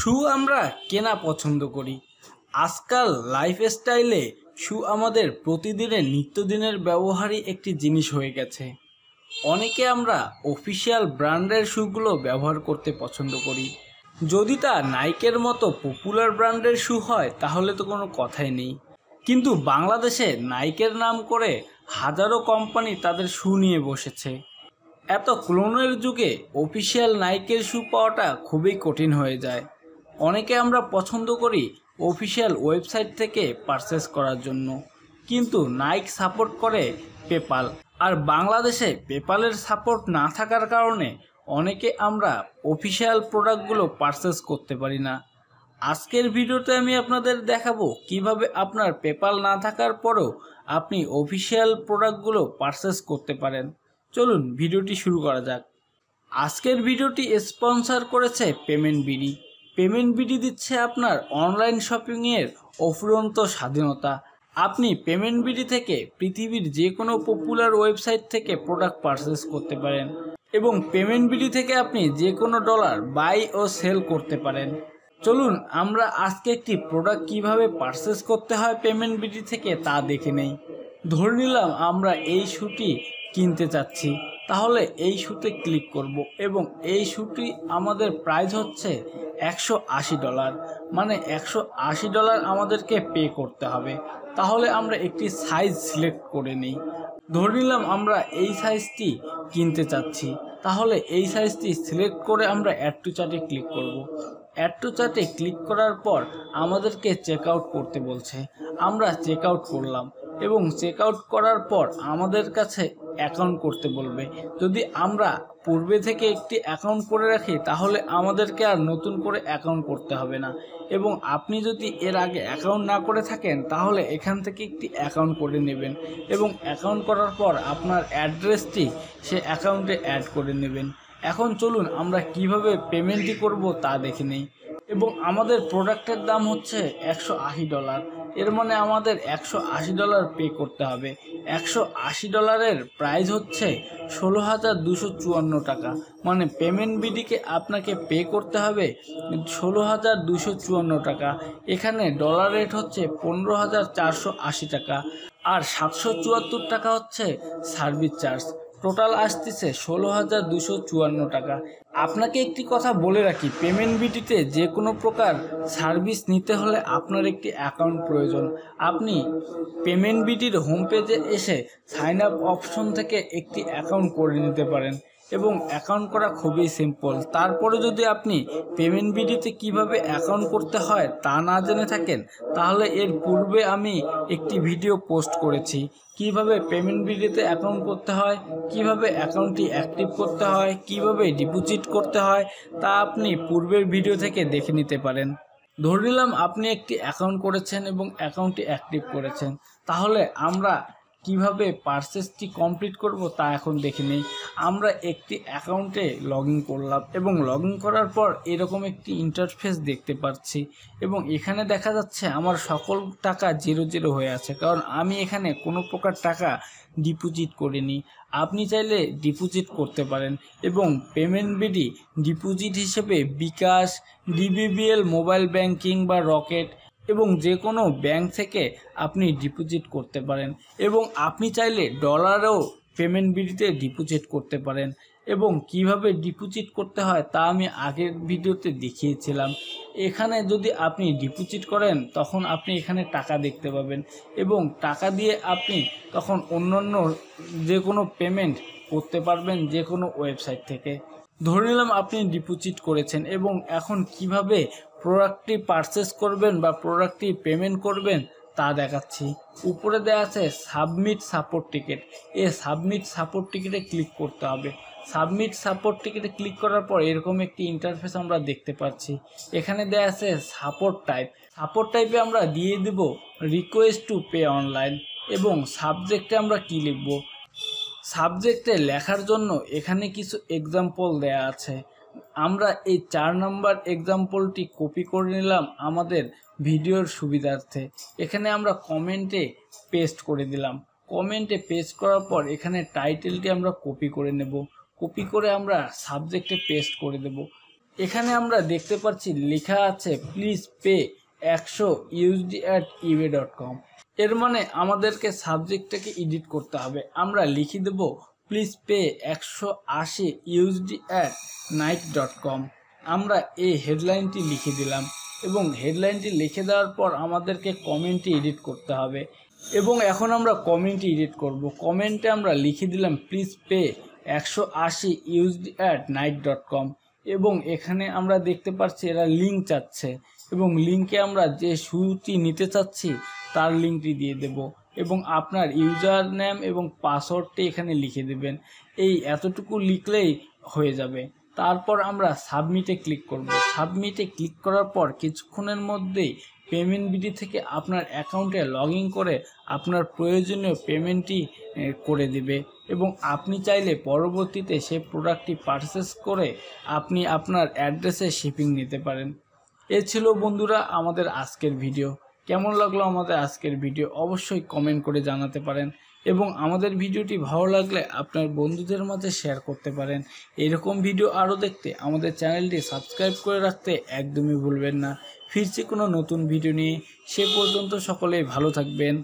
শু আমরা কেনা পছন্দ করি আজকাল লাইফস্টাইলে শু আমাদের প্রতিদিনের নিত্যদিনের ব্যবহারই একটি জিনিস হয়ে গেছে অনেকে আমরা অফিসিয়াল ব্র্যান্ডের শুগুলো ব্যবহার করতে পছন্দ করি যদি তা নাইকের মতো পপুলার ব্র্যান্ডের শু হয় তাহলে তো কোনো কথাই নেই কিন্তু বাংলাদেশে নাইকের নাম করে হাজারো কোম্পানি তাদের শু নিয়ে বসেছে এত ক্লোনের যুগে অফিসিয়াল নাইকের শু পাওয়াটা খুবই কঠিন হয়ে যায় অনেকে আমরা পছন্দ করি অফিসিয়াল ওয়েবসাইট থেকে পারচেস করার জন্য কিন্তু নাইক সাপোর্ট করে পেপাল আর বাংলাদেশে পেপালের সাপোর্ট না থাকার কারণে অনেকে আমরা অফিসিয়াল প্রোডাক্টগুলো পারচেস করতে পারি না আজকের ভিডিওতে আমি আপনাদের দেখাবো কিভাবে আপনার পেপাল না থাকার পরেও আপনি অফিসিয়াল প্রোডাক্টগুলো পারচেস করতে পারেন চলুন ভিডিওটি শুরু করা যাক আজকের ভিডিওটি স্পন্সর করেছে পেমেন্ট বিডি পেমেন্ট বিডি দিচ্ছে আপনার অনলাইন শপিংয়ের অফুরন্ত স্বাধীনতা আপনি পেমেন্ট বিডি থেকে পৃথিবীর যে কোনো পপুলার ওয়েবসাইট থেকে প্রোডাক্ট পারচেস করতে পারেন এবং পেমেন্ট বিডি থেকে আপনি যে কোনো ডলার বাই ও সেল করতে পারেন চলুন আমরা আজকে একটি প্রোডাক্ট কিভাবে পারচেস করতে হয় পেমেন্ট বিডি থেকে তা দেখে নেই ধরে নিলাম আমরা এই শুটি কিনতে চাচ্ছি তাহলে এই শ্যুতে ক্লিক করব এবং এই শ্যুটি আমাদের প্রাইস হচ্ছে একশো আশি ডলার মানে একশো আশি ডলার আমাদেরকে পে করতে হবে তাহলে আমরা একটি সাইজ সিলেক্ট করে নিই ধরে নিলাম আমরা এই সাইজটি কিনতে চাচ্ছি তাহলে এই সাইজটি সিলেক্ট করে আমরা অ্যাড টু চার্টে ক্লিক করব। অ্যাড টু চার্টে ক্লিক করার পর আমাদেরকে চেক আউট করতে বলছে আমরা চেক আউট করলাম এবং চেক আউট করার পর আমাদের কাছে অ্যাকাউন্ট করতে বলবে যদি আমরা পূর্বে থেকে একটি অ্যাকাউন্ট করে রাখি তাহলে আমাদেরকে আর নতুন করে অ্যাকাউন্ট করতে হবে না এবং আপনি যদি এর আগে অ্যাকাউন্ট না করে থাকেন তাহলে এখান থেকে একটি অ্যাকাউন্ট করে নেবেন এবং অ্যাকাউন্ট করার পর আপনার অ্যাড্রেসটি সে অ্যাকাউন্টে অ্যাড করে নেবেন এখন চলুন আমরা কিভাবে পেমেন্টটি করব তা দেখে নিই এবং আমাদের প্রোডাক্টের দাম হচ্ছে একশো ডলার এর মানে আমাদের একশো ডলার পে করতে হবে একশো আশি ডলারের প্রাইস হচ্ছে ষোলো হাজার দুশো চুয়ান্ন টাকা মানে পেমেন্ট বিডিকে আপনাকে পে করতে হবে ষোলো হাজার দুশো চুয়ান্ন টাকা এখানে ডলার রেট হচ্ছে পনেরো হাজার চারশো আশি টাকা আর সাতশো চুয়াত্তর টাকা হচ্ছে সার্ভিস চার্জ টোটাল আসতেছে ষোলো হাজার দুশো চুয়ান্ন টাকা আপনাকে একটি কথা বলে রাখি পেমেন্ট বিটিতে যে কোনো প্রকার সার্ভিস নিতে হলে আপনার একটি অ্যাকাউন্ট প্রয়োজন আপনি পেমেন্ট বিটির হোম পেজে এসে সাইন আপ অপশন থেকে একটি অ্যাকাউন্ট করে নিতে পারেন এবং অ্যাকাউন্ট করা খুবই সিম্পল তারপরে যদি আপনি পেমেন্ট বিডিতে কিভাবে অ্যাকাউন্ট করতে হয় তা না জেনে থাকেন তাহলে এর পূর্বে আমি একটি ভিডিও পোস্ট করেছি কিভাবে পেমেন্ট বিডিতে অ্যাকাউন্ট করতে হয় কিভাবে অ্যাকাউন্টটি অ্যাক্টিভ করতে হয় কিভাবে ডিপোজিট করতে হয় তা আপনি পূর্বের ভিডিও থেকে দেখে নিতে পারেন ধরে নিলাম আপনি একটি অ্যাকাউন্ট করেছেন এবং অ্যাকাউন্টটি অ্যাক্টিভ করেছেন তাহলে আমরা কিভাবে পার্সেসটি কমপ্লিট করব তা এখন দেখে নেই আমরা একটি অ্যাকাউন্টে লগ করলাম এবং লগ করার পর এরকম একটি ইন্টারফেস দেখতে পাচ্ছি এবং এখানে দেখা যাচ্ছে আমার সকল টাকা জিরো জিরো হয়ে আছে কারণ আমি এখানে কোনো প্রকার টাকা ডিপোজিট করিনি আপনি চাইলে ডিপোজিট করতে পারেন এবং পেমেন্ট বিডি ডিপোজিট হিসেবে বিকাশ ডিবিবিএল মোবাইল ব্যাংকিং বা রকেট এবং যে কোনো ব্যাংক থেকে আপনি ডিপোজিট করতে পারেন এবং আপনি চাইলে ডলারেও পেমেন্ট বিডিতে ডিপোজিট করতে পারেন এবং কিভাবে ডিপোজিট করতে হয় তা আমি আগের ভিডিওতে দেখিয়েছিলাম এখানে যদি আপনি ডিপোজিট করেন তখন আপনি এখানে টাকা দেখতে পাবেন এবং টাকা দিয়ে আপনি তখন অন্যান্য যে কোনো পেমেন্ট করতে পারবেন যে কোনো ওয়েবসাইট থেকে ধরে নিলাম আপনি ডিপোজিট করেছেন এবং এখন কিভাবে প্রোডাক্টটি পারচেস করবেন বা প্রোডাক্টটি পেমেন্ট করবেন তা দেখাচ্ছি উপরে দেওয়া আছে সাবমিট সাপোর্ট টিকিট এ সাবমিট সাপোর্ট টিকিটে ক্লিক করতে হবে সাবমিট সাপোর্ট টিকিটে ক্লিক করার পর এরকম একটি ইন্টারফেস আমরা দেখতে পাচ্ছি এখানে দেয়া আছে সাপোর্ট টাইপ সাপোর্ট টাইপে আমরা দিয়ে দেব রিকোয়েস্ট টু পে অনলাইন এবং সাবজেক্টে আমরা কি লিখব সাবজেক্টে লেখার জন্য এখানে কিছু এক্সাম্পল দেয়া আছে আমরা এই চার নম্বর এক্সাম্পলটি কপি করে নিলাম আমাদের ভিডিওর সুবিধার্থে এখানে আমরা কমেন্টে পেস্ট করে দিলাম কমেন্টে পেস্ট করার পর এখানে টাইটেলটি আমরা কপি করে নেব কপি করে আমরা সাবজেক্টে পেস্ট করে দেব এখানে আমরা দেখতে পাচ্ছি লেখা আছে প্লিজ পে একশো USD at eBay dot com এর মানে আমাদেরকে সাবজেক্টটাকে এডিট করতে হবে আমরা লিখে দেবো প্লিজ পে একশো আশি USD at night dot com আমরা এই হেডলাইনটি লিখে দিলাম এবং হেডলাইনটি লিখে দেওয়ার পর আমাদেরকে কমেন্টটি এডিট করতে হবে এবং এখন আমরা কমেন্টটি এডিট করব কমেন্টে আমরা লিখে দিলাম প্লিজ পে একশো আশি USD at night dot com এবং এখানে আমরা দেখতে পাচ্ছি এরা লিঙ্ক চাচ্ছে এবং লিঙ্কে আমরা যে শুটি নিতে চাচ্ছি তার লিঙ্কটি দিয়ে দেবো এবং আপনার ইউজার নেম এবং পাসওয়ার্ডটি এখানে লিখে দেবেন এই এতটুকু লিখলেই হয়ে যাবে তারপর আমরা সাবমিটে ক্লিক করব সাবমিটে ক্লিক করার পর কিছুক্ষণের মধ্যেই পেমেন্ট বিডি থেকে আপনার অ্যাকাউন্টে লগ করে আপনার প্রয়োজনীয় পেমেন্টটি করে দেবে এবং আপনি চাইলে পরবর্তীতে সেই প্রোডাক্টটি পারচেস করে আপনি আপনার অ্যাড্রেসে শিপিং নিতে পারেন এ ছিল বন্ধুরা আমাদের আজকের ভিডিও কেমন লাগলো আমাদের আজকের ভিডিও অবশ্যই কমেন্ট করে জানাতে পারেন এবং আমাদের ভিডিওটি ভালো লাগলে আপনার বন্ধুদের মাঝে শেয়ার করতে পারেন এরকম ভিডিও আরও দেখতে আমাদের চ্যানেলটি সাবস্ক্রাইব করে রাখতে একদমই ভুলবেন না ফিরছে কোনো নতুন ভিডিও নিয়ে সে পর্যন্ত সকলেই ভালো থাকবেন